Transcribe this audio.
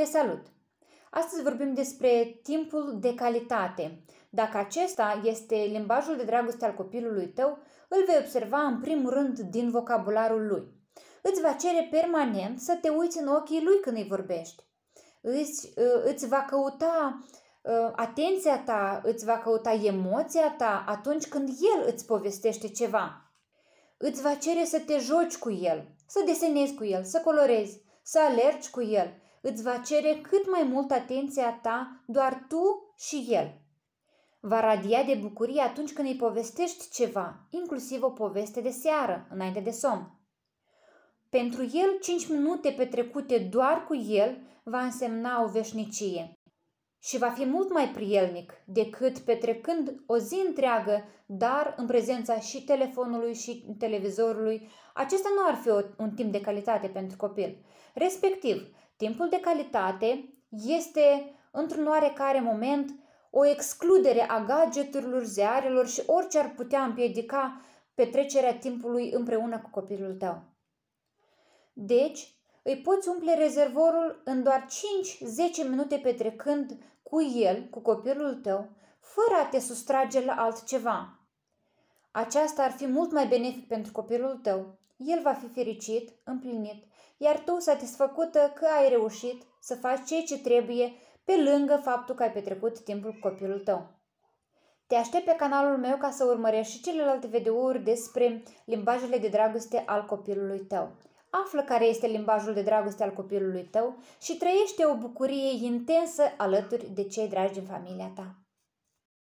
Te salut! Astăzi vorbim despre timpul de calitate. Dacă acesta este limbajul de dragoste al copilului tău, îl vei observa în primul rând din vocabularul lui. Îți va cere permanent să te uiți în ochii lui când îi vorbești. Îți, ă, îți va căuta ă, atenția ta, îți va căuta emoția ta atunci când el îți povestește ceva. Îți va cere să te joci cu el, să desenezi cu el, să colorezi, să alergi cu el, îți va cere cât mai mult atenția ta, doar tu și el. Va radia de bucurie atunci când îi povestești ceva, inclusiv o poveste de seară, înainte de somn. Pentru el, 5 minute petrecute doar cu el va însemna o veșnicie și va fi mult mai prielnic decât petrecând o zi întreagă, dar în prezența și telefonului și televizorului. Acesta nu ar fi un timp de calitate pentru copil. Respectiv, Timpul de calitate este, într-un oarecare moment, o excludere a gadgeturilor, ziarelor și orice ar putea împiedica petrecerea timpului împreună cu copilul tău. Deci, îi poți umple rezervorul în doar 5-10 minute petrecând cu el, cu copilul tău, fără a te sustrage la altceva. Aceasta ar fi mult mai benefic pentru copilul tău el va fi fericit, împlinit, iar tu satisfăcută că ai reușit să faci ceea ce trebuie pe lângă faptul că ai petrecut timpul cu copilul tău. Te aștept pe canalul meu ca să urmărești și celelalte videouri despre limbajele de dragoste al copilului tău. Află care este limbajul de dragoste al copilului tău și trăiește o bucurie intensă alături de cei dragi din familia ta.